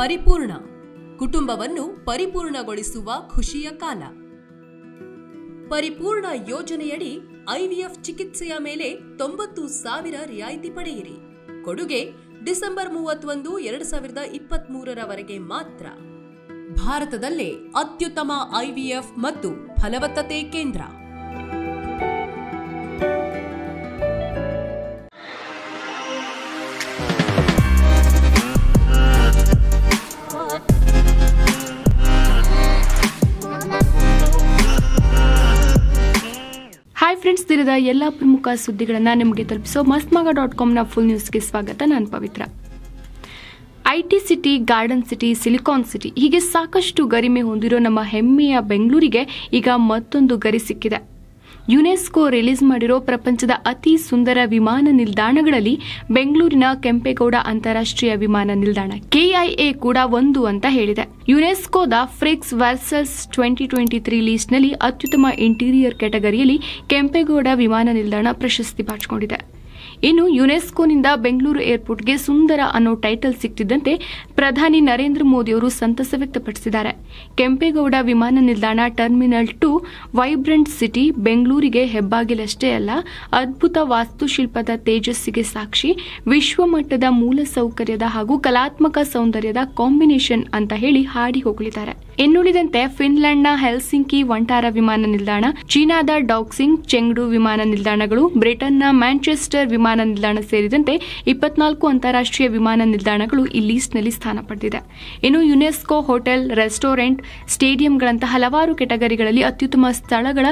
ಪರಿಪೂರ್ಣ ಕುಟುಂಬವನ್ನು ಪರಿಪೂರ್ಣಗೊಳಿಸುವ ಖುಷಿಯ ಕಾಲ ಪರಿಪೂರ್ಣ ಯೋಜನೆಯಡಿ ಐವಿಎಫ್ ಚಿಕಿತ್ಸೆಯ ಮೇಲೆ ತೊಂಬತ್ತು ಸಾವಿರ ರಿಯಾಯಿತಿ ಪಡೆಯಿರಿ ಕೊಡುಗೆ ಡಿಸೆಂಬರ್ ಮೂವತ್ತೊಂದು ಎರಡು ಸಾವಿರದ ಇಪ್ಪತ್ತ್ ಮೂರರವರೆಗೆ ಮಾತ್ರ ಭಾರತದಲ್ಲೇ ಅತ್ಯುತ್ತಮ ಐವಿಎಫ್ ಮತ್ತು ಫಲವತ್ತತೆ ಕೇಂದ್ರ ಆಗ್ತಿರದ ಎಲ್ಲಾ ಪ್ರಮುಖ ಸುದ್ದಿಗಳನ್ನು ನಿಮಗೆ ತಲುಪಿಸೋ ಮಸ್ಮಗ ಡಾಟ್ ಕಾಮ್ನ ಫುಲ್ ನ್ಯೂಸ್ಗೆ ಸ್ವಾಗತ ನಾನು Pavitra IT city garden city silicon city ಹೀಗೆ ಸಾಕಷ್ಟು ಗರಿಮೆ ಹೊಂದಿರೋ ನಮ್ಮ ಹೆಮ್ಮೆಯ ಬೆಂಗಳೂರಿಗೆ ಈಗ ಮತ್ತೊಂದು ಗರಿ ಸಿಕ್ಕಿದೆ ಯುನೆಸ್ಕೋ ರಿಲೀಸ್ ಮಾಡಿರೋ ಪ್ರಪಂಚದ ಅತಿ ಸುಂದರ ವಿಮಾನ ನಿಲ್ದಾಣಗಳಲ್ಲಿ ಬೆಂಗಳೂರಿನ ಕೆಂಪೇಗೌಡ ಅಂತಾರಾಷ್ಟ್ರೀಯ ವಿಮಾನ ನಿಲ್ದಾಣ ಕೆಐಎ ಕೂಡ ಒಂದು ಅಂತ ಹೇಳಿದೆ ಯುನೆಸ್ಕೋದ Prix Versailles twenty twenty three ಲೀಸ್ಟ್ನಲ್ಲಿ ಅತ್ಯುತ್ತಮ ಇಂಟೀರಿಯರ್ ಕ್ಯಾಟಗರಿಯಲ್ಲಿ ಕೆಂಪೇಗೌಡ ವಿಮಾನ ನಿಲ್ದಾಣ ಪ್ರಶಸ್ತಿ ಬಾಚಿಕೊಂಡಿದೆ ಇನ್ನು ಯುನೆಸ್ಕೋನಿಂದ ಬೆಂಗಳೂರು ಏರ್ಪೋರ್ಟ್ಗೆ ಸುಂದರ ಅನ್ನೋ ಟೈಟಲ್ ಸಿಕ್ತಿದ್ದಂತೆ ಪ್ರಧಾನಿ ನರೇಂದ್ರ ಮೋದಿ ಅವರು ಸಂತಸ ವ್ಯಕ್ತಪಡಿಸಿದ್ದಾರೆ ಕೆಂಪೇಗೌಡ ವಿಮಾನ ನಿಲ್ದಾಣ ಟರ್ಮಿನಲ್ ಟು ವೈಬ್ರೆಂಟ್ ಸಿಟಿ ಬೆಂಗಳೂರಿಗೆ ಹೆಬ್ಬಾಗಿಲಷ್ಟೇ ಅಲ್ಲ ಅದ್ಭುತ ವಾಸ್ತುಶಿಲ್ಪದ ತೇಜಸ್ಸಿಗೆ ಸಾಕ್ಷಿ ವಿಶ್ವಮಟ್ಟದ ಮೂಲಸೌಕರ್ಯದ ಹಾಗೂ ಕಲಾತ್ಮಕ ಸೌಂದರ್ಯದ ಕಾಂಬಿನೇಷನ್ ಅಂತ ಹೇಳಿ ಹಾಡಿ ಹೋಗಲಿದ್ದಾರೆ ಇನ್ನುಳಿದಂತೆ ಫಿನ್ಲೆಂಡ್ನ ಹೆಲ್ಸಿಂಕಿ ಒಂಟಾರ ವಿಮಾನ ನಿಲ್ದಾಣ ಚೀನಾದ ಡಾಕ್ಸಿಂಗ್ ಚೆಂಗ್ಡು ವಿಮಾನ ನಿಲ್ದಾಣಗಳು ಬ್ರಿಟನ್ನ ಮ್ಯಾಂಚೆಸ್ಟರ್ ವಿಮಾನ ನಿಲ್ದಾಣ ಸೇರಿದಂತೆ ಇಪ್ಪತ್ನಾಲ್ಕು ಅಂತಾರಾಷ್ಟೀಯ ವಿಮಾನ ನಿಲ್ದಾಣಗಳು ಈ ಲೀಸ್ಟ್ನಲ್ಲಿ ಸ್ಥಾನ ಪಡೆದಿದೆ ಇನ್ನು ಯುನೆಸ್ಕೋ ಹೋಟೆಲ್ ರೆಸ್ಟೋರೆಂಟ್ ಸ್ಟೇಡಿಯಂಗಳಂತಹ ಹಲವಾರು ಕೆಟಗರಿಗಳಲ್ಲಿ ಅತ್ಯುತ್ತಮ ಸ್ಥಳಗಳ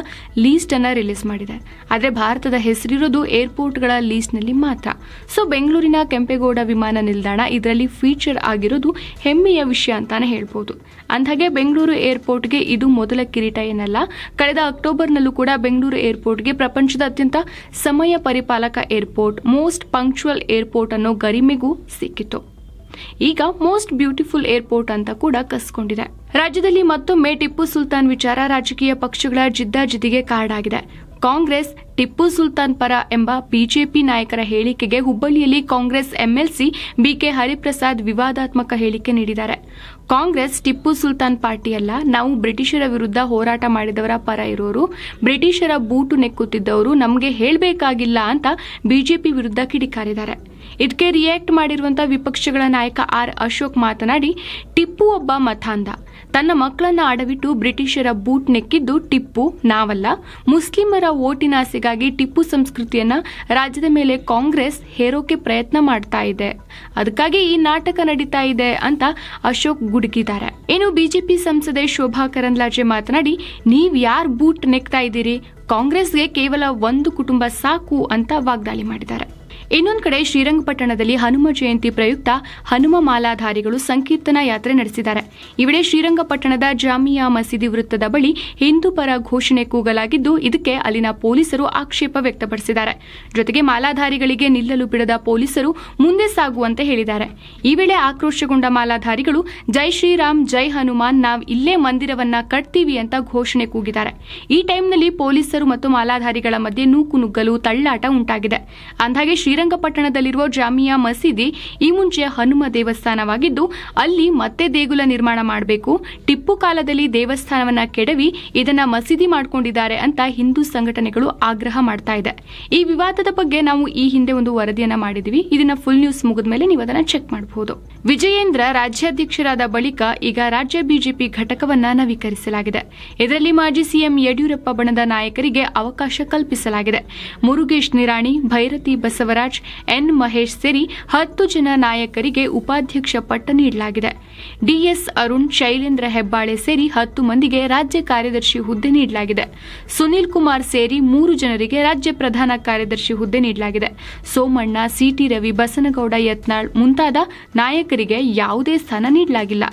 ಲೀಸ್ಟ್ ಅನ್ನು ರಿಲೀಸ್ ಮಾಡಿದೆ ಆದರೆ ಭಾರತದ ಹೆಸರಿರೋದು ಏರ್ಪೋರ್ಟ್ಗಳ ಲೀಸ್ಟ್ನಲ್ಲಿ ಮಾತ್ರ ಸೊ ಬೆಂಗಳೂರಿನ ಕೆಂಪೇಗೌಡ ವಿಮಾನ ನಿಲ್ದಾಣ ಇದರಲ್ಲಿ ಫೀಚರ್ ಆಗಿರೋದು ಹೆಮ್ಮೆಯ ವಿಷಯ ಅಂತಾನೆ ಹೇಳ್ಬೋದು ಅಂದಾಗೆ ಬೆಂಗಳೂರು ಏರ್ಪೋರ್ಟ್ಗೆ ಇದು ಮೊದಲ ಕಿರೀಟ ಏನಲ್ಲ ಕಳೆದ ಅಕ್ಟೋಬರ್ನಲ್ಲೂ ಕೂಡ ಬೆಂಗಳೂರು ಏರ್ಪೋರ್ಟ್ಗೆ ಪ್ರಪಂಚದ ಅತ್ಯಂತ ಸಮಯ ಪರಿಪಾಲಕ ಏರ್ಪೋರ್ಟ್ ಮೋಸ್ಟ್ ಪಂಕ್ಚುವಲ್ ಏರ್ಪೋರ್ಟ್ ಅನ್ನೋ ಗರಿಮೆಗೂ ಸಿಕ್ಕಿತು ಈಗ ಮೋಸ್ಟ್ ಬ್ಯೂಟಿಫುಲ್ ಏರ್ಪೋರ್ಟ್ ಅಂತ ಕೂಡ ಕಸ್ಕೊಂಡಿದೆ ರಾಜ್ಯದಲ್ಲಿ ಮತ್ತೊಮ್ಮೆ ಟಿಪ್ಪು ಸುಲ್ತಾನ್ ವಿಚಾರ ರಾಜಕೀಯ ಪಕ್ಷಗಳ ಜಿದ್ದಾಜಿದ್ದಿಗೆ ಕಾರ್ಡ್ ಆಗಿದೆ ಕಾಂಗ್ರೆಸ್ ಟಿಪ್ಪು ಸುಲ್ತಾನ್ ಪರ ಎಂಬ ಬಿಜೆಪಿ ನಾಯಕರ ಹೇಳಿಕೆಗೆ ಹುಬ್ಬಳ್ಳಿಯಲ್ಲಿ ಕಾಂಗ್ರೆಸ್ ಎಂಎಲ್ಸಿ ಬಿಕೆ ಹರಿಪ್ರಸಾದ್ ವಿವಾದಾತ್ಮಕ ಹೇಳಿಕೆ ನೀಡಿದ್ದಾರೆ ಕಾಂಗ್ರೆಸ್ ಟಿಪ್ಪು ಸುಲ್ತಾನ್ ಪಾರ್ಟಿಯಲ್ಲ ನಾವು ಬ್ರಿಟಿಷರ ವಿರುದ್ಧ ಹೋರಾಟ ಮಾಡಿದವರ ಪರ ಇರೋರು ಬ್ರಿಟಿಷರ ಬೂಟು ನೆಕ್ಕುತ್ತಿದ್ದವರು ನಮಗೆ ಹೇಳಬೇಕಾಗಿಲ್ಲ ಅಂತ ಬಿಜೆಪಿ ವಿರುದ್ಧ ಕಿಡಿಕಾರಿದ್ದಾರೆ ಇದಕ್ಕೆ ರಿಯಾಕ್ಟ್ ಮಾಡಿರುವಂತಹ ವಿಪಕ್ಷಗಳ ನಾಯಕ ಆರ್ ಅಶೋಕ್ ಮಾತನಾಡಿ ಟಿಪ್ಪು ಒಬ್ಬ ಮತಾಂಧ ತನ್ನ ಮಕ್ಕಳನ್ನ ಅಡವಿಟ್ಟು ಬ್ರಿಟಿಷರ ಬೂಟ್ ನೆಕ್ಕಿದ್ದು ಟಿಪ್ಪು ನಾವಲ್ಲ ಮುಸ್ಲಿಮರ ಓಟಿನ ಆಸೆಗಾಗಿ ಟಿಪ್ಪು ಸಂಸ್ಕೃತಿಯನ್ನ ರಾಜ್ಯದ ಮೇಲೆ ಕಾಂಗ್ರೆಸ್ ಹೇರೋಕೆ ಪ್ರಯತ್ನ ಮಾಡ್ತಾ ಇದೆ ಅದಕ್ಕಾಗಿ ಈ ನಾಟಕ ನಡೀತಾ ಇದೆ ಅಂತ ಅಶೋಕ್ ಗುಡುಗಿದ್ದಾರೆ ಇನ್ನು ಬಿಜೆಪಿ ಸಂಸದೆ ಶೋಭಾ ಕರಂದ್ಲಾಜೆ ಮಾತನಾಡಿ ನೀವ್ ಯಾರ್ ಬೂಟ್ ನೆಕ್ತಾ ಇದ್ದೀರಿ ಕಾಂಗ್ರೆಸ್ಗೆ ಕೇವಲ ಒಂದು ಕುಟುಂಬ ಸಾಕು ಅಂತ ವಾಗ್ದಾಳಿ ಮಾಡಿದ್ದಾರೆ ಇನ್ನೊಂದು ಕಡೆ ಶ್ರೀರಂಗಪಟ್ಟಣದಲ್ಲಿ ಹನುಮ ಜಯಂತಿ ಪ್ರಯುಕ್ತ ಹನುಮ ಮಾಲಾಧಾರಿಗಳು ಸಂಕೀರ್ತನಾ ಯಾತ್ರೆ ನಡೆಸಿದ್ದಾರೆ ಈ ವೇಳೆ ಶ್ರೀರಂಗಪಟ್ಟಣದ ಜಾಮಿಯಾ ಮಸೀದಿ ವೃತ್ತದ ಬಳಿ ಹಿಂದೂ ಪರ ಘೋಷಣೆ ಕೂಗಲಾಗಿದ್ದು ಇದಕ್ಕೆ ಅಲ್ಲಿನ ಪೊಲೀಸರು ಆಕ್ಷೇಪ ವ್ಯಕ್ತಪಡಿಸಿದ್ದಾರೆ ಜೊತೆಗೆ ಮಾಲಾಧಾರಿಗಳಿಗೆ ನಿಲ್ಲಲು ಬಿಡದ ಪೊಲೀಸರು ಮುಂದೆ ಸಾಗುವಂತೆ ಹೇಳಿದ್ದಾರೆ ಈ ವೇಳೆ ಆಕ್ರೋಶಗೊಂಡ ಮಾಲಾಧಾರಿಗಳು ಜೈ ಶ್ರೀರಾಮ್ ಜೈ ಹನುಮಾನ್ ನಾವ್ ಇಲ್ಲೇ ಮಂದಿರವನ್ನ ಕಟ್ತೀವಿ ಅಂತ ಘೋಷಣೆ ಕೂಗಿದ್ದಾರೆ ಈ ಟೈಮ್ನಲ್ಲಿ ಪೊಲೀಸರು ಮತ್ತು ಮಾಲಾಧಾರಿಗಳ ಮಧ್ಯೆ ನೂಕು ನುಗ್ಗಲು ತಳ್ಳಾಟ ಉಂಟಾಗಿದೆ ಅಂದಾಗೆ ಶ್ರೀರಂಗ ಶ್ರೀರಂಗಪಟ್ಟಣದಲ್ಲಿರುವ ಜಾಮಿಯಾ ಮಸೀದಿ ಈ ಮುಂಚೆ ಹನುಮ ದೇವಸ್ಥಾನವಾಗಿದ್ದು ಅಲ್ಲಿ ಮತ್ತೆ ದೇಗುಲ ನಿರ್ಮಾಣ ಮಾಡಬೇಕು ಟಿಪ್ಪು ಕಾಲದಲ್ಲಿ ದೇವಸ್ಥಾನವನ್ನ ಕೆಡವಿ ಇದನ್ನ ಮಸೀದಿ ಮಾಡಿಕೊಂಡಿದ್ದಾರೆ ಅಂತ ಹಿಂದೂ ಸಂಘಟನೆಗಳು ಆಗ್ರಹ ಮಾಡ್ತಾ ಇದೆ ಈ ವಿವಾದದ ಬಗ್ಗೆ ನಾವು ಈ ಹಿಂದೆ ಒಂದು ವರದಿಯನ್ನ ಮಾಡಿದೀವಿ ಇದನ್ನ ಫುಲ್ ನ್ಯೂಸ್ ಮುಗಿದ ಮೇಲೆ ನೀವು ಅದನ್ನ ಚೆಕ್ ಮಾಡಬಹುದು ವಿಜಯೇಂದ್ರ ರಾಜ್ಯಾಧ್ಯಕ್ಷರಾದ ಬಳಿಕ ಈಗ ರಾಜ್ಯ ಬಿಜೆಪಿ ಘಟಕವನ್ನ ನವೀಕರಿಸಲಾಗಿದೆ ಇದರಲ್ಲಿ ಮಾಜಿ ಸಿಎಂ ಯಡಿಯೂರಪ್ಪ ಬಣದ ನಾಯಕರಿಗೆ ಅವಕಾಶ ಕಲ್ಪಿಸಲಾಗಿದೆ ಮುರುಗೇಶ್ ನಿರಾಣಿ ಭೈರತಿ ಬಸವರ ಎನ್ ಮಹೇಶ್ ಸೇರಿ ಹತ್ತು ಜನ ನಾಯಕರಿಗೆ ಉಪಾಧ್ಯಕ್ಷ ಪಟ್ಟ ನೀಡಲಾಗಿದೆ ಡಿಎಸ್ ಅರುಣ್ ಶೈಲೇಂದ್ರ ಹೆಬ್ಬಾಳೆ ಸೇರಿ ಹತ್ತು ಮಂದಿಗೆ ರಾಜ್ಯ ಕಾರ್ಯದರ್ಶಿ ಹುದ್ದೆ ನೀಡಲಾಗಿದೆ ಸುನೀಲ್ ಕುಮಾರ್ ಸೇರಿ ಮೂರು ಜನರಿಗೆ ರಾಜ್ಯ ಪ್ರಧಾನ ಕಾರ್ಯದರ್ಶಿ ಹುದ್ದೆ ನೀಡಲಾಗಿದೆ ಸೋಮಣ್ಣ ಸಿಟಿ ರವಿ ಬಸನಗೌಡ ಯತ್ನಾಳ್ ಮುಂತಾದ ನಾಯಕರಿಗೆ ಯಾವುದೇ ಸ್ಥಾನ ನೀಡಲಾಗಿಲ್ಲ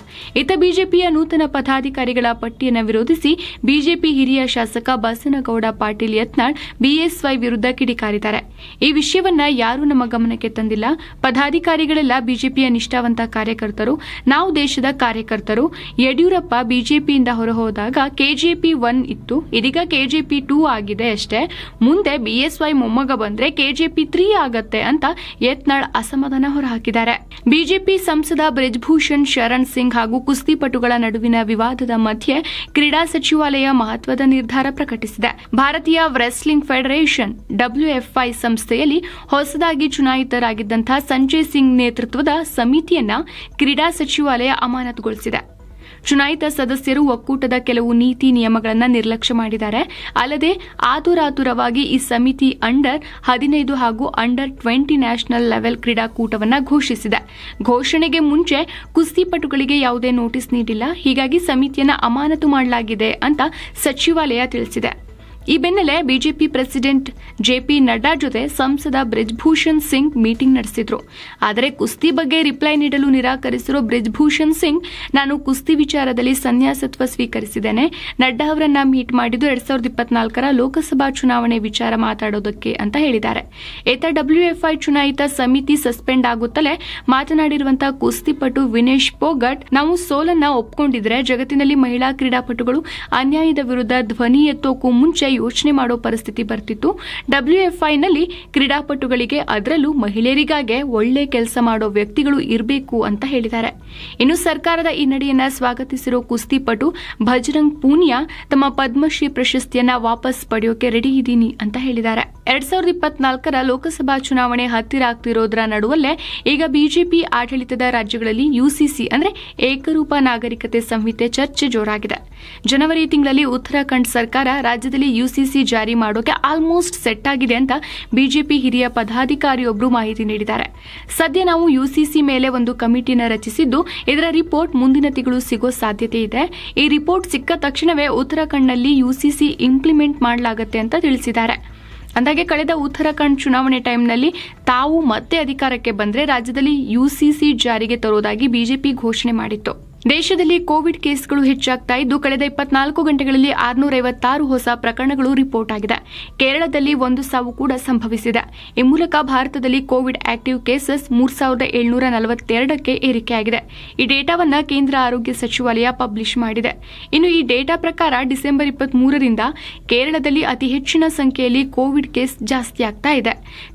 ಇತ ಬಿಜೆಪಿಯ ನೂತನ ಪದಾಧಿಕಾರಿಗಳ ಪಟ್ಟಿಯನ್ನು ವಿರೋಧಿಸಿ ಬಿಜೆಪಿ ಹಿರಿಯ ಶಾಸಕ ಬಸನಗೌಡ ಪಾಟೀಲ್ ಯತ್ನಾಳ್ ಬಿಎಸ್ವೈ ವಿರುದ್ಧ ಕಿಡಿಕಾರಿದ್ದಾರೆ ಈ ವಿಷಯವನ್ನ ಯಾರೂ ನಮ್ಮ ಗಮನಕ್ಕೆ ತಂದಿಲ್ಲ ಪದಾಧಿಕಾರಿಗಳೆಲ್ಲ ಬಿಜೆಪಿಯ ನಿಷ್ಠಾವಂತ ಕಾರ್ಯಕರ್ತರು ನಾವು ದೇಶದ ಕಾರ್ಯಕರ್ತರು ಯಡಿಯೂರಪ್ಪ ಬಿಜೆಪಿಯಿಂದ ಹೊರಹೋದಾಗ ಕೆಜೆಪಿ ಒನ್ ಇತ್ತು ಇದೀಗ ಕೆಜೆಪಿ ಟೂ ಆಗಿದೆ ಅಷ್ಟೇ ಮುಂದೆ ಬಿಎಸ್ವೈ ಮೊಮ್ಮಗ ಬಂದ್ರೆ ಕೆಜೆಪಿ ತ್ರೀ ಆಗತ್ತೆ ಅಂತ ಯತ್ನಾಳ್ ಅಸಮಾಧಾನ ಹೊರಹಾಕಿದ್ದಾರೆ ಬಿಜೆಪಿ ಸಂಸದ ಬ್ರಿಜ್ಭೂಷಣ್ ಶರಣ್ ಸಿಂಗ್ ಹಾಗೂ ಕುಸ್ತಿಪಟುಗಳ ನಡುವಿನ ವಿವಾದದ ಮಧ್ಯೆ ಕ್ರೀಡಾ ಸಚಿವಾಲಯ ಮಹತ್ವದ ನಿರ್ಧಾರ ಪ್ರಕಟಿಸಿದೆ ಭಾರತೀಯ ರೆಸ್ಲಿಂಗ್ ಫೆಡರೇಷನ್ ಡಬ್ಲ್ಯೂಎಫ್ಐ ಸಂಸ್ಥೆಯಲ್ಲಿ ಹೊಸದಾಗಿ ಚುನಾಯಿತರಾಗಿದ್ದಂತಹ ಸಂಜಯ್ ಸಿಂಗ್ ನೇತೃತ್ವದ ಸಮಿತಿಯನ್ನ ಕ್ರೀಡಾ ಸಚಿವಾಲಯ ನ್ಯಾಯಾಲಯ ಅಮಾನತುಗೊಳಿಸಿದೆ ಚುನಾಯಿತ ಸದಸ್ಯರು ಒಕ್ಕೂಟದ ಕೆಲವು ನೀತಿ ನಿಯಮಗಳನ್ನು ನಿರ್ಲಕ್ಷ್ಯ ಮಾಡಿದ್ದಾರೆ ಅಲ್ಲದೆ ಆತುರಾತುರವಾಗಿ ಈ ಸಮಿತಿ ಅಂಡರ್ ಹದಿನೈದು ಹಾಗೂ ಅಂಡರ್ ಟ್ವೆಂಟಿ ನ್ಯಾಷನಲ್ ಲೆವೆಲ್ ಕ್ರೀಡಾಕೂಟವನ್ನು ಘೋಷಿಸಿದೆ ಘೋಷಣೆಗೆ ಮುಂಚೆ ಕುಸ್ತಿಪಟುಗಳಿಗೆ ಯಾವುದೇ ನೋಟಿಸ್ ನೀಡಿಲ್ಲ ಹೀಗಾಗಿ ಸಮಿತಿಯನ್ನು ಅಮಾನತು ಮಾಡಲಾಗಿದೆ ಅಂತ ಸಚಿವಾಲಯ ತಿಳಿಸಿದೆ ಈ ಬೆನ್ನಲ್ಲೇ ಬಿಜೆಪಿ ಪ್ರೆಸಿಡೆಂಟ್ ಜೆಪಿ ನಡ್ಡಾ ಜೊತೆ ಸಂಸದ ಬ್ರಿಜ್ಭೂಷಣ್ ಸಿಂಗ್ ಮೀಟಿಂಗ್ ನಡೆಸಿದ್ರು ಆದರೆ ಕುಸ್ತಿ ಬಗ್ಗೆ ರಿಪ್ಲೈ ನೀಡಲು ನಿರಾಕರಿಸಿರೋ ಬ್ರಿಜ್ಭೂಷಣ್ ಸಿಂಗ್ ನಾನು ಕುಸ್ತಿ ವಿಚಾರದಲ್ಲಿ ಸನ್ಯಾಸತ್ವ ಸ್ವೀಕರಿಸಿದ್ದೇನೆ ನಡ್ಡಾ ಅವರನ್ನ ಮೀಟ್ ಮಾಡಿದ್ದು ಎರಡ್ ಸಾವಿರದ ಇಪ್ಪತ್ನಾಲ್ಕರ ಲೋಕಸಭಾ ಚುನಾವಣೆ ವಿಚಾರ ಮಾತಾಡೋದಕ್ಕೆ ಅಂತ ಹೇಳಿದ್ದಾರೆ ಏತ ಡಬ್ಲ್ಯೂಎಫ್ಐ ಚುನಾಯಿತ ಸಮಿತಿ ಸಸ್ಪೆಂಡ್ ಆಗುತ್ತಲೇ ಮಾತನಾಡಿರುವಂತಹ ಕುಸ್ತಿಪಟು ವಿನೇಶ್ ಪೋಗಟ್ ನಾವು ಸೋಲನ್ನ ಒಪ್ಪಿಕೊಂಡಿದ್ರೆ ಜಗತ್ತಿನಲ್ಲಿ ಮಹಿಳಾ ಕ್ರೀಡಾಪಟುಗಳು ಅನ್ಯಾಯದ ವಿರುದ್ಧ ಧ್ವನಿ ಎತ್ತೋಕು ಮುಂಚೆ ಯೋಚನೆ ಮಾಡೋ ಪರಿಸ್ಥಿತಿ ಬರ್ತಿತ್ತು ಡಬ್ಲ್ಯೂ ಎಫ್ ಐನಲ್ಲಿ ಕ್ರೀಡಾಪಟುಗಳಿಗೆ ಅದರಲ್ಲೂ ಮಹಿಳೆಯರಿಗಾಗೆ ಒಳ್ಳೆ ಕೆಲಸ ಮಾಡೋ ವ್ಯಕ್ತಿಗಳು ಇರಬೇಕು ಅಂತ ಹೇಳಿದ್ದಾರೆ ಇನ್ನು ಸರ್ಕಾರದ ಈ ನಡೆಯನ್ನ ಸ್ವಾಗತಿಸಿರೋ ಕುಸ್ತಿಪಟು ಭಜರಂಗ್ ಪೂನಿಯಾ ತಮ್ಮ ಪದ್ಮಶ್ರೀ ಪ್ರಶಸ್ತಿಯನ್ನ ವಾಪಸ್ ಪಡೆಯೋಕೆ ರೆಡಿ ಇದ್ದೀನಿ ಅಂತ ಹೇಳಿದ್ದಾರೆ ಎರಡ್ ಸಾವಿರದ ಇಪ್ಪತ್ನಾಲ್ಕರ ಲೋಕಸಭಾ ಚುನಾವಣೆ ಹತ್ತಿರ ಆಗ್ತಿರೋದ್ರ ನಡುವಲ್ಲೇ ಈಗ ಬಿಜೆಪಿ ಆಡಳಿತದ ರಾಜ್ಯಗಳಲ್ಲಿ ಯುಸಿಸಿ ಅಂದ್ರೆ ಏಕರೂಪ ನಾಗರಿಕತೆ ಸಂಹಿತೆ ಚರ್ಚೆ ಜೋರಾಗಿದೆ ಜನವರಿ ತಿಂಗಳಲ್ಲಿ ಉತ್ತರಾಖಂಡ್ ಸರ್ಕಾರ ರಾಜ್ಯದಲ್ಲಿ ಯುಸಿಸಿ ಜಾರಿ ಮಾಡೋಕೆ ಆಲ್ಮೋಸ್ಟ್ ಸೆಟ್ ಆಗಿದೆ ಅಂತ ಬಿಜೆಪಿ ಹಿರಿಯ ಪದಾಧಿಕಾರಿಯೊಬ್ಬರು ಮಾಹಿತಿ ನೀಡಿದ್ದಾರೆ ಸದ್ಯ ನಾವು ಯುಸಿಸಿ ಮೇಲೆ ಒಂದು ಕಮಿಟಿನ ರಚಿಸಿದ್ದು ಇದರ ರಿಪೋರ್ಟ್ ಮುಂದಿನ ತಿಂಗಳು ಸಿಗೋ ಸಾಧ್ಯತೆ ಇದೆ ಈ ರಿಪೋರ್ಟ್ ಸಿಕ್ಕ ತಕ್ಷಣವೇ ಉತ್ತರಾಖಂಡ್ನಲ್ಲಿ ಯುಸಿಸಿ ಇಂಪ್ಲಿಮೆಂಟ್ ಮಾಡಲಾಗುತ್ತೆ ಅಂತ ತಿಳಿಸಿದ್ದಾರೆ ಅಂದಾಗೆ ಕಳೆದ ಉತ್ತರಾಖಂಡ್ ಚುನಾವಣೆ ಟೈಮ್ನಲ್ಲಿ ತಾವು ಮತ್ತೆ ಅಧಿಕಾರಕ್ಕೆ ಬಂದರೆ ರಾಜ್ಯದಲ್ಲಿ ಯುಸಿಸಿ ಜಾರಿಗೆ ತರುವುದಾಗಿ ಬಿಜೆಪಿ ಘೋಷಣೆ ಮಾಡಿತ್ತು ದೇಶದಲ್ಲಿ ಕೋವಿಡ್ ಕೇಸ್ಗಳು ಹೆಚ್ಚಾಗ್ತಾ ಇದ್ದು ಕಳೆದ ಇಪ್ಪತ್ನಾಲ್ಕು ಗಂಟೆಗಳಲ್ಲಿ ಐವತ್ತಾರು ಹೊಸ ಪ್ರಕರಣಗಳು ರಿಪೋರ್ಟ್ ಆಗಿದೆ ಕೇರಳದಲ್ಲಿ ಒಂದು ಸಾವು ಕೂಡ ಸಂಭವಿಸಿದೆ ಈ ಮೂಲಕ ಭಾರತದಲ್ಲಿ ಕೋವಿಡ್ ಆಕ್ಟಿವ್ ಕೇಸಸ್ ಮೂರು ಸಾವಿರದ ಏಳ್ನೂರ ನಲವತ್ತೆರಡಕ್ಕೆ ಏರಿಕೆಯಾಗಿದೆ ಈ ಡೇಟಾವನ್ನು ಕೇಂದ್ರ ಆರೋಗ್ಯ ಸಚಿವಾಲಯ ಪಬ್ಲಿಷ್ ಮಾಡಿದೆ ಇನ್ನು ಈ ಡೇಟಾ ಪ್ರಕಾರ ಡಿಸೆಂಬರ್ ಇಪ್ಪತ್ತ್ ಕೇರಳದಲ್ಲಿ ಅತಿ ಹೆಚ್ಚಿನ ಸಂಖ್ಯೆಯಲ್ಲಿ ಕೋವಿಡ್ ಕೇಸ್ ಜಾಸ್ತಿ ಆಗ್ತಾ ಇದೆ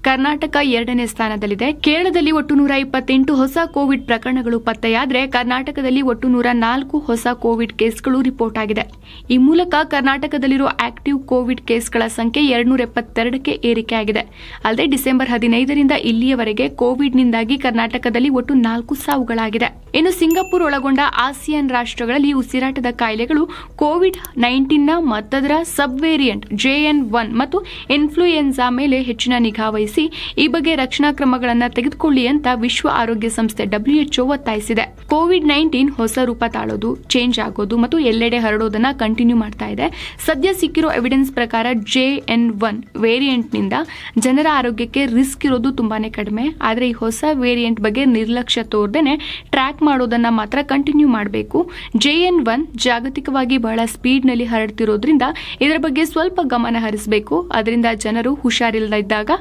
ಕರ್ನಾಟಕ ಎರಡನೇ ಸ್ಥಾನದಲ್ಲಿದೆ ಕೇರಳದಲ್ಲಿ ಒಟ್ಟು ನೂರ ಇಪ್ಪತ್ತೆಂಟು ಹೊಸ ಕೋವಿಡ್ ಪ್ರಕರಣಗಳು ಪತ್ತೆಯಾದರೆ ಕರ್ನಾಟಕದಲ್ಲಿ ಒಟ್ಟು ನೂರ ನಾಲ್ಕು ಹೊಸ ಕೋವಿಡ್ ಕೇಸ್ಗಳು ರಿಪೋರ್ಟ್ ಆಗಿದೆ ಈ ಮೂಲಕ ಕರ್ನಾಟಕದಲ್ಲಿರುವ ಆಕ್ಟಿವ್ ಕೋವಿಡ್ ಕೇಸ್ಗಳ ಸಂಖ್ಯೆ ಎರಡ್ನೂರ ಎಪ್ಪತ್ತೆರಡಕ್ಕೆ ಏರಿಕೆಯಾಗಿದೆ ಅಲ್ಲದೆ ಡಿಸೆಂಬರ್ ಹದಿನೈದರಿಂದ ಇಲ್ಲಿಯವರೆಗೆ ಕೋವಿಡ್ನಿಂದಾಗಿ ಕರ್ನಾಟಕದಲ್ಲಿ ಒಟ್ಟು ನಾಲ್ಕು ಸಾವುಗಳಾಗಿದೆ ಇನ್ನು ಸಿಂಗಾಪುರ್ ಒಳಗೊಂಡ ಆಸಿಯಾನ್ ರಾಷ್ಟ್ರಗಳಲ್ಲಿ ಉಸಿರಾಟದ ಕಾಯಿಲೆಗಳು ಕೋವಿಡ್ ನೈನ್ಟೀನ್ನ ಮತ್ತದರ ಸಬ್ ವೇರಿಯಂಟ್ ಜೆಎನ್ ಒನ್ ಮತ್ತು ಇನ್ಫ್ಲೂಯೆನ್ಸಾ ಮೇಲೆ ಹೆಚ್ಚಿನ ನಿಗಾ ವಹಿಸಿ ಈ ಬಗ್ಗೆ ರಕ್ಷಣಾ ಕ್ರಮಗಳನ್ನು ತೆಗೆದುಕೊಳ್ಳಿ ಅಂತ ವಿಶ್ವ ಆರೋಗ್ಯ ಸಂಸ್ಥೆ ಡಬ್ಲ್ಯೂಎಚ್ಒ ಒತ್ತಾಯಿಸಿದೆ ಕೋವಿಡ್ ನೈನ್ಟೀನ್ ಹೊಸ ರೂಪ ತಾಳೋದು ಚೇಂಜ್ ಆಗೋದು ಮತ್ತು ಎಲ್ಲೆಡೆ ಹರಡೋದನ್ನ ಕಂಟಿನ್ಯೂ ಮಾಡ್ತಾ ಇದೆ ಸದ್ಯ ಸಿಕ್ಕಿರೋ ಎವಿಡೆನ್ಸ್ ಪ್ರಕಾರ ಜೆ ಎನ್ ಒನ್ ವೇರಿಯಂಟ್ನಿಂದ ಜನರ ಆರೋಗ್ಯಕ್ಕೆ ರಿಸ್ಕ್ ಇರೋದು ತುಂಬಾನೇ ಕಡಿಮೆ ಆದರೆ ಈ ಹೊಸ ವೇರಿಯಂಟ್ ಬಗ್ಗೆ ನಿರ್ಲಕ್ಷ್ಯ ತೋರ್ದೇನೆ ಟ್ರ್ಯಾಕ್ ಮಾಡೋದನ್ನ ಮಾತ್ರ ಕಂಟಿನ್ಯೂ ಮಾಡಬೇಕು ಜೆ ಎನ್ ಒನ್ ಜಾಗತಿಕವಾಗಿ ಬಹಳ ನಲ್ಲಿ ಹರಡ್ತಿರೋದ್ರಿಂದ ಇದರ ಬಗ್ಗೆ ಸ್ವಲ್ಪ ಗಮನ ಹರಿಸಬೇಕು ಅದರಿಂದ ಜನರು ಹುಷಾರಿಲ್ಲದಿದ್ದಾಗ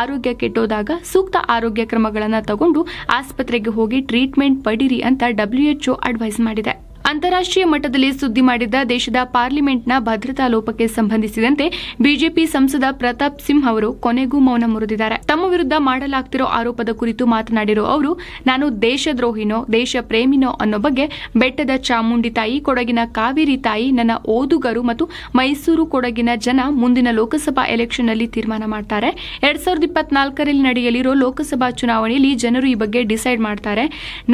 ಆರೋಗ್ಯ ಕೆಟ್ಟೋದಾಗ ಸೂಕ್ತ ಆರೋಗ್ಯ ಕ್ರಮಗಳನ್ನು ತಗೊಂಡು ಆಸ್ಪತ್ರೆಗೆ ಹೋಗಿ ಟ್ರೀಟ್ಮೆಂಟ್ ಪಡಿರಿ ಅಂತ ಡಬ್ಲ್ಯೂಎಚ್ಒ ಅಡ್ವೈಸ್ ಮಾಡಿದೆ ಅಂತಾರಾಷ್ಟೀಯ ಮಟ್ಟದಲ್ಲಿ ಸುದ್ದಿ ಮಾಡಿದ್ದ ದೇಶದ ಪಾರ್ಲಿಮೆಂಟ್ನ ಭದ್ರತಾ ಲೋಪಕ್ಕೆ ಸಂಬಂಧಿಸಿದಂತೆ ಬಿಜೆಪಿ ಸಂಸದ ಪ್ರತಾಪ್ ಸಿಂಹ ಅವರು ಕೊನೆಗೂ ಮೌನ ಮುರಿದಿದ್ದಾರೆ ತಮ್ಮ ವಿರುದ್ಧ ಮಾಡಲಾಗ್ತಿರೋ ಆರೋಪದ ಕುರಿತು ಮಾತನಾಡಿರುವ ಅವರು ನಾನು ದೇಶದ್ರೋಹಿನೋ ದೇಶ ಪ್ರೇಮಿನೋ ಅನ್ನೋ ಬಗ್ಗೆ ಬೆಟ್ಟದ ಚಾಮುಂಡಿ ತಾಯಿ ಕೊಡಗಿನ ಕಾವೇರಿ ತಾಯಿ ನನ್ನ ಓದುಗರು ಮತ್ತು ಮೈಸೂರು ಕೊಡಗಿನ ಜನ ಮುಂದಿನ ಲೋಕಸಭಾ ಎಲೆಕ್ಷನ್ನಲ್ಲಿ ತೀರ್ಮಾನ ಮಾಡ್ತಾರೆ ಎರಡ್ ಸಾವಿರದ ಇಪ್ಪತ್ನಾಲ್ಕರಲ್ಲಿ ನಡೆಯಲಿರೋ ಲೋಕಸಭಾ ಚುನಾವಣೆಯಲ್ಲಿ ಜನರು ಈ ಬಗ್ಗೆ ಡಿಸೈಡ್ ಮಾಡ್ತಾರೆ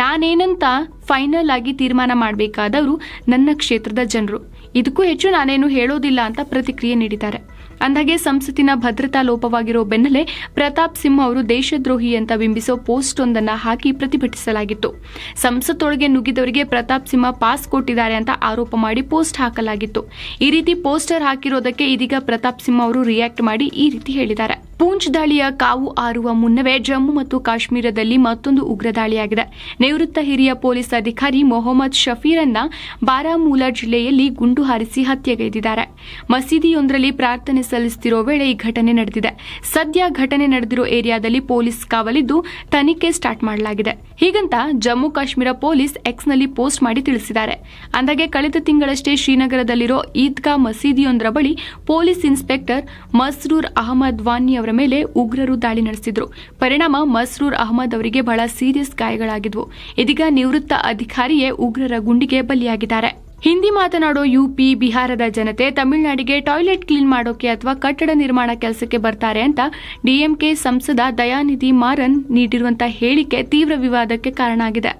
ನಾನೇನಂತ ಫೈನಲ್ ಆಗಿ ತೀರ್ಮಾನ ಮಾಡಬೇಕಾದವರು ನನ್ನ ಕ್ಷೇತ್ರದ ಜನರು ಇದಕ್ಕೂ ಹೆಚ್ಚು ನಾನೇನು ಹೇಳೋದಿಲ್ಲ ಅಂತ ಪ್ರತಿಕ್ರಿಯೆ ನೀಡಿದ್ದಾರೆ ಅಂದಾಗೆ ಸಂಸತ್ತಿನ ಭದ್ರತಾ ಲೋಪವಾಗಿರೋ ಬೆನ್ನಲ್ಲೇ ಪ್ರತಾಪ್ ಸಿಂಹ ಅವರು ದೇಶದ್ರೋಹಿ ಅಂತ ಬಿಂಬಿಸೋ ಪೋಸ್ಟ್ ಒಂದನ್ನ ಹಾಕಿ ಪ್ರತಿಭಟಿಸಲಾಗಿತ್ತು ಸಂಸತ್ತೊಳಗೆ ನುಗ್ಗಿದವರಿಗೆ ಪ್ರತಾಪ್ ಸಿಂಹ ಪಾಸ್ ಕೊಟ್ಟಿದ್ದಾರೆ ಅಂತ ಆರೋಪ ಮಾಡಿ ಪೋಸ್ಟ್ ಹಾಕಲಾಗಿತ್ತು ಈ ರೀತಿ ಪೋಸ್ಟರ್ ಹಾಕಿರೋದಕ್ಕೆ ಇದೀಗ ಪ್ರತಾಪ್ ಸಿಂಹ ಅವರು ರಿಯಾಕ್ಟ್ ಮಾಡಿ ಈ ರೀತಿ ಹೇಳಿದ್ದಾರೆ ಪೂಂಚ್ ದಾಳಿಯ ಕಾವು ಆರುವ ಮುನ್ನವೇ ಜಮ್ಮು ಮತ್ತು ಕಾಶ್ಮೀರದಲ್ಲಿ ಮತ್ತೊಂದು ಉಗ್ರ ದಾಳಿಯಾಗಿದೆ ನಿವೃತ್ತ ಹಿರಿಯ ಪೊಲೀಸ್ ಅಧಿಕಾರಿ ಮೊಹಮ್ಮದ್ ಶಫೀರನ್ನ ಬಾರಾಮೂಲಾ ಜಿಲ್ಲೆಯಲ್ಲಿ ಗುಂಡು ಹಾರಿಸಿ ಹತ್ಯೆಗೈದಿದ್ದಾರೆ ಮಸೀದಿಯೊಂದರಲ್ಲಿ ಪ್ರಾರ್ಥನೆ ಸಲ್ಲಿಸುತ್ತಿರುವ ವೇಳೆ ಈ ಘಟನೆ ನಡೆದಿದೆ ಸದ್ಯ ಘಟನೆ ನಡೆದಿರೋ ಏರಿಯಾದಲ್ಲಿ ಪೊಲೀಸ್ ಕಾವಲಿದ್ದು ತನಿಖೆ ಸ್ಟಾರ್ಟ್ ಮಾಡಲಾಗಿದೆ ಹೀಗಂತ ಜಮ್ಮು ಕಾಶ್ಮೀರ ಪೊಲೀಸ್ ಎಕ್ಸ್ನಲ್ಲಿ ಪೋಸ್ಟ್ ಮಾಡಿ ತಿಳಿಸಿದ್ದಾರೆ ಅಂದಾಗೆ ಕಳೆದ ತಿಂಗಳಷ್ಟೇ ಶ್ರೀನಗರದಲ್ಲಿರೋ ಈದ್ಗಾ ಮಸೀದಿಯೊಂದರ ಬಳಿ ಪೊಲೀಸ್ ಇನ್ಸ್ಪೆಕ್ಟರ್ ಮಸ್ರೂರ್ ಅಹಮದ್ ವಾನಿ ಅವರ ಮೇಲೆ ಉಗ್ರರು ದಾಳಿ ನಡೆಸಿದ್ರು ಪರಿಣಾಮ ಮಸ್ರೂರ್ ಅಹಮದ್ ಅವರಿಗೆ ಬಹಳ ಸೀರಿಯಸ್ ಗಾಯಗಳಾಗಿದ್ವು ಇದೀಗ ನಿವೃತ್ತ ಅಧಿಕಾರಿಯೇ ಉಗ್ರರ ಗುಂಡಿಗೆ ಬಲಿಯಾಗಿದ್ದಾರೆ ಹಿಂದಿ ಮಾತನಾಡೋ ಯುಪಿ ಬಿಹಾರದ ಜನತೆ ತಮಿಳುನಾಡಿಗೆ ಟಾಯ್ಲೆಟ್ ಕ್ಲೀನ್ ಮಾಡೋಕೆ ಅಥವಾ ಕಟ್ಟಡ ನಿರ್ಮಾಣ ಕೆಲಸಕ್ಕೆ ಬರ್ತಾರೆ ಅಂತ ಡಿಎಂಕೆ ಸಂಸದ ದಯಾನಿಧಿ ಮಾರನ್ ನೀಡಿರುವಂತಹ ಹೇಳಿಕೆ ತೀವ್ರ ವಿವಾದಕ್ಕೆ ಕಾರಣ ಆಗಿದೆ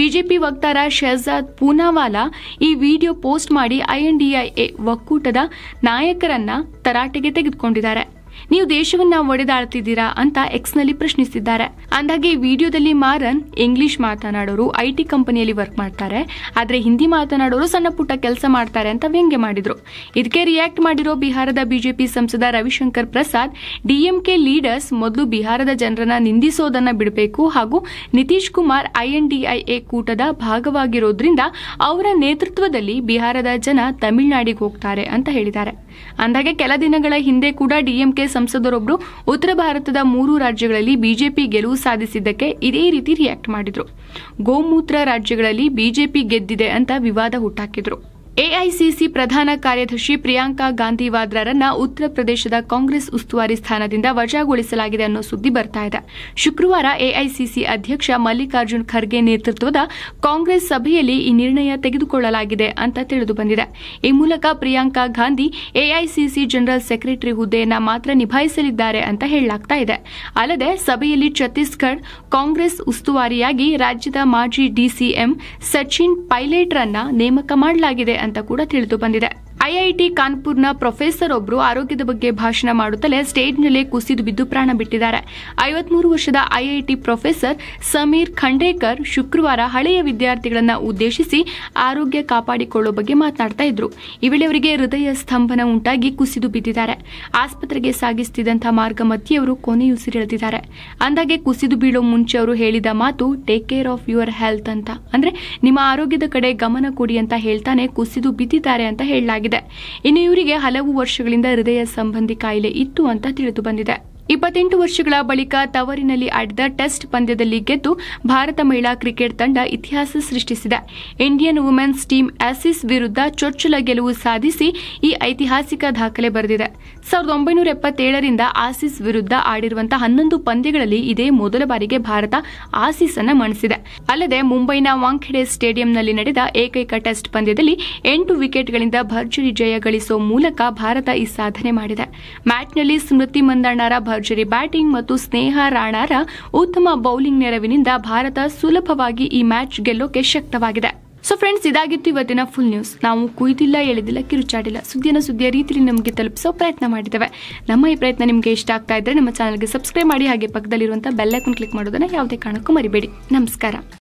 ಬಿಜೆಪಿ ವಕ್ತಾರ ಶಹಜಾದ್ ಪೂನಾವಾಲಾ ಈ ವಿಡಿಯೋ ಪೋಸ್ಟ್ ಮಾಡಿ ಐಎನ್ಡಿಐಎ ಒಕ್ಕೂಟದ ನಾಯಕರನ್ನ ತರಾಟೆಗೆ ತೆಗೆದುಕೊಂಡಿದ್ದಾರೆ ನೀವು ದೇಶವನ್ನ ಒಡೆದಾಡ್ತಿದ್ದೀರಾ ಅಂತ ಎಕ್ಸ್ ನಲ್ಲಿ ಪ್ರಶ್ನಿಸಿದ್ದಾರೆ ಅಂದಾಗೆ ವಿಡಿಯೋದಲ್ಲಿ ಮಾರನ್ ಇಂಗ್ಲಿಷ್ ಮಾತನಾಡೋರು ಐಟಿ ಕಂಪನಿಯಲ್ಲಿ ವರ್ಕ್ ಮಾಡ್ತಾರೆ ಆದ್ರೆ ಹಿಂದಿ ಮಾತನಾಡೋರು ಸಣ್ಣ ಪುಟ್ಟ ಕೆಲಸ ಮಾಡ್ತಾರೆ ಅಂತ ವ್ಯಂಗ್ಯ ಮಾಡಿದ್ರು ಇದಕ್ಕೆ ರಿಯಾಕ್ಟ್ ಮಾಡಿರೋ ಬಿಹಾರದ ಬಿಜೆಪಿ ಸಂಸದ ರವಿಶಂಕರ್ ಪ್ರಸಾದ್ ಡಿಎಂಕೆ ಲೀಡರ್ಸ್ ಮೊದಲು ಬಿಹಾರದ ಜನರನ್ನ ನಿಂದಿಸೋದನ್ನ ಬಿಡಬೇಕು ಹಾಗೂ ನಿತೀಶ್ ಕುಮಾರ್ ಐಎನ್ಡಿಐಎ ಕೂಟದ ಭಾಗವಾಗಿರೋದ್ರಿಂದ ಅವರ ನೇತೃತ್ವದಲ್ಲಿ ಬಿಹಾರದ ಜನ ತಮಿಳುನಾಡಿಗೆ ಹೋಗ್ತಾರೆ ಅಂತ ಹೇಳಿದ್ದಾರೆ ಅಂದಾಗೆ ಕೆಲ ದಿನಗಳ ಹಿಂದೆ ಕೂಡ ಡಿಎಂಕೆ ಸಂಸದರೊಬ್ಬರು ಉತ್ತರ ಭಾರತದ ಮೂರು ರಾಜ್ಯಗಳಲ್ಲಿ ಬಿಜೆಪಿ ಗೆಲುವು ಸಾಧಿಸಿದ್ದಕ್ಕೆ ಇದೇ ರೀತಿ ರಿಯಾಕ್ಟ್ ಮಾಡಿದ್ರು ಗೋಮೂತ್ರ ರಾಜ್ಯಗಳಲ್ಲಿ ಬಿಜೆಪಿ ಗೆದ್ದಿದೆ ಅಂತ ವಿವಾದ ಹುಟ್ಟಾಕಿದ್ರು ಎಐಸಿಸಿ ಪ್ರಧಾನ ಕಾರ್ಯದರ್ಶಿ ಪ್ರಿಯಾಂಕಾ ಗಾಂಧಿ ವಾದ್ರಾರನ್ನ ಉತ್ತರ ಪ್ರದೇಶದ ಕಾಂಗ್ರೆಸ್ ಉಸ್ತುವಾರಿ ಸ್ಥಾನದಿಂದ ವಜಾಗೊಳಿಸಲಾಗಿದೆ ಅನ್ನೋ ಸುದ್ದಿ ಬರ್ತಾ ಇದೆ ಶುಕ್ರವಾರ ಎಐಸಿಸಿ ಅಧ್ಯಕ್ಷ ಮಲ್ಲಿಕಾರ್ಜುನ್ ಖರ್ಗೆ ನೇತೃತ್ವದ ಕಾಂಗ್ರೆಸ್ ಸಭೆಯಲ್ಲಿ ಈ ನಿರ್ಣಯ ತೆಗೆದುಕೊಳ್ಳಲಾಗಿದೆ ಅಂತ ತಿಳಿದು ಬಂದಿದೆ ಈ ಮೂಲಕ Priyanka Gandhi AICC general secretary ಹುದ್ದೆಯನ್ನ ಮಾತ್ರ ನಿಭಾಯಿಸಲಿದ್ದಾರೆ ಅಂತ ಹೇಳಲಾಗ್ತಾ ಇದೆ ಅಲ್ಲದೆ ಸಭೆಯಲ್ಲಿ ಛತ್ತೀಸ್ಗಢ ಕಾಂಗ್ರೆಸ್ ಉಸ್ತುವಾರಿಯಾಗಿ ರಾಜ್ಯದ ಮಾಜಿ ಡಿಸಿಎಂ ಸಚಿನ್ ಪೈಲೇಟ್ರನ್ನ ನೇಮಕ ಮಾಡಲಾಗಿದೆ ಅಂತ ಕೂಡ ತಿಳಿದು ಬಂದಿದೆ ಐಐಟಿ ಕಾನ್ಪುರ್ನ ಪ್ರೊಫೆಸರ್ ಒಬ್ಬರು ಆರೋಗ್ಯದ ಬಗ್ಗೆ ಭಾಷಣ ಮಾಡುತ್ತಲೇ ಸ್ಟೇಜ್ನಲ್ಲೇ ಕುಸಿದು ಬಿದ್ದು ಪ್ರಾಣ ಬಿಟ್ಟಿದ್ದಾರೆ ಐವತ್ಮೂರು ವರ್ಷದ ಐಐಟಿ ಪ್ರೊಫೆಸರ್ ಸಮೀರ್ ಖಂಡೇಕರ್ ಶುಕ್ರವಾರ ಹಳೆಯ ವಿದ್ಯಾರ್ಥಿಗಳನ್ನು ಉದ್ದೇಶಿಸಿ ಆರೋಗ್ಯ ಕಾಪಾಡಿಕೊಳ್ಳೋ ಬಗ್ಗೆ ಮಾತನಾಡ್ತಾ ಇದ್ರು ಈ ವೇಳೆ ಅವರಿಗೆ ಹೃದಯ ಸ್ತಂಭನ ಉಂಟಾಗಿ ಕುಸಿದು ಬಿದ್ದಿದ್ದಾರೆ ಆಸ್ಪತ್ರೆಗೆ ಸಾಗಿಸುತ್ತಿದ್ದಂತಹ ಮಾರ್ಗ ಮಧ್ಯೆ ಅವರು ಕೊನೆಯುಸಿರೆಳೆದಿದ್ದಾರೆ ಅಂದಾಗೆ ಕುಸಿದು ಬೀಳೋ ಮುಂಚೆ ಅವರು ಹೇಳಿದ ಮಾತು take care of your health ಅಂತ ಅಂದ್ರೆ ನಿಮ್ಮ ಆರೋಗ್ಯದ ಕಡೆ ಗಮನ ಕೊಡಿ ಅಂತ ಹೇಳ್ತಾನೆ ಕುಸಿದು ಬಿದ್ದಿದ್ದಾರೆ ಅಂತ ಹೇಳಲಾಗಿದೆ ಇನ್ನು ಇವರಿಗೆ ಹಲವು ವರ್ಷಗಳಿಂದ ಹೃದಯ ಸಂಬಂಧಿ ಕಾಯಿಲೆ ಇತ್ತು ಅಂತ ತಿಳಿದು ಬಂದಿದೆ ಇಪ್ಪತ್ತೆಂಟು ವರ್ಷಗಳ ಬಳಿಕ ತವರಿನಲ್ಲಿ ಆಡಿದ ಟೆಸ್ಟ್ ಪಂದ್ಯದಲ್ಲಿ ಗೆದ್ದು ಭಾರತ ಮಹಿಳಾ ಕ್ರಿಕೆಟ್ ತಂಡ ಇತಿಹಾಸ ಸೃಷ್ಟಿಸಿದೆ ಇಂಡಿಯನ್ ವುಮೆನ್ಸ್ ಟೀಮ್ ಆಸಿಸ್ ವಿರುದ್ಧ ಚೊಚ್ಚಲ ಗೆಲುವು ಸಾಧಿಸಿ ಈ ಐತಿಹಾಸಿಕ ದಾಖಲೆ ಬರೆದಿದೆ ಸಾವಿರದ ಒಂಬೈನೂರ ಎಪ್ಪತ್ತೇಳರಿಂದ ಆಸಿಸ್ ವಿರುದ್ಧ ಆಡಿರುವಂತಹ ಹನ್ನೊಂದು ಪಂದ್ಯಗಳಲ್ಲಿ ಇದೇ ಮೊದಲ ಬಾರಿಗೆ ಭಾರತ ಆಸಿಸ್ ಅನ್ನು ಮಣಿಸಿದೆ ಅಲ್ಲದೆ ಮುಂಬೈನ ವಾಂಖೆಡೆ ಸ್ಟೇಡಿಯಂನಲ್ಲಿ ನಡೆದ ಏಕೈಕ ಟೆಸ್ಟ್ ಪಂದ್ಯದಲ್ಲಿ ಎಂಟು ವಿಕೆಟ್ಗಳಿಂದ ಭರ್ಜರಿ ಜಯ ಗಳಿಸುವ ಮೂಲಕ ಭಾರತ ಈ ಸಾಧನೆ ಮಾಡಿದೆ ಮ್ಯಾಚ್ನಲ್ಲಿ ಸ್ಮೃತಿ ಮಂದಣ್ಣರ ಭರ್ಜರಿ ಬ್ಯಾಟಿಂಗ್ ಮತ್ತು ಸ್ನೇಹ ರಾಣಾರ ಉತ್ತಮ ಬೌಲಿಂಗ್ ನೆರವಿನಿಂದ ಭಾರತ ಸುಲಭವಾಗಿ ಈ ಮ್ಯಾಚ್ ಗೆಲ್ಲೋಕೆ ಶಕ್ತವಾಗಿದೆ ಸೊ ಫ್ರೆಂಡ್ಸ್ ಇದಾಗಿತ್ತು ಇವತ್ತಿನ ಫುಲ್ ನ್ಯೂಸ್ ನಾವು ಕುಯ್ದಿಲ್ಲ ಎಳೆದಿಲ್ಲ ಕಿರುಚಾಡಿಲ್ಲ ಸುದ್ದಿಯನ್ನು ಸುದ್ದಿಯ ರೀತಿಯಲ್ಲಿ ನಮಗೆ ತಲುಪಿಸೋ ಪ್ರಯತ್ನ ಮಾಡಿದ್ದೇವೆ ನಮ್ಮ ಈ ಪ್ರಯತ್ನ ನಿಮಗೆ ಇಷ್ಟ ಆಗ್ತಾ ಇದ್ರೆ ನಮ್ಮ ಚಾನಲ್ಗೆ ಸಬ್ಸ್ಕ್ರೈಬ್ ಮಾಡಿ ಹಾಗೆ ಪಕ್ಕದಲ್ಲಿರುವಂತಹ ಬೆಲ್ಲೈಕನ್ ಕ್ಲಿಕ್ ಮಾಡೋದನ್ನ ಯಾವುದೇ ಕಾರಣಕ್ಕೂ ಮರಿಬೇಡಿ ನಮಸ್ಕಾರ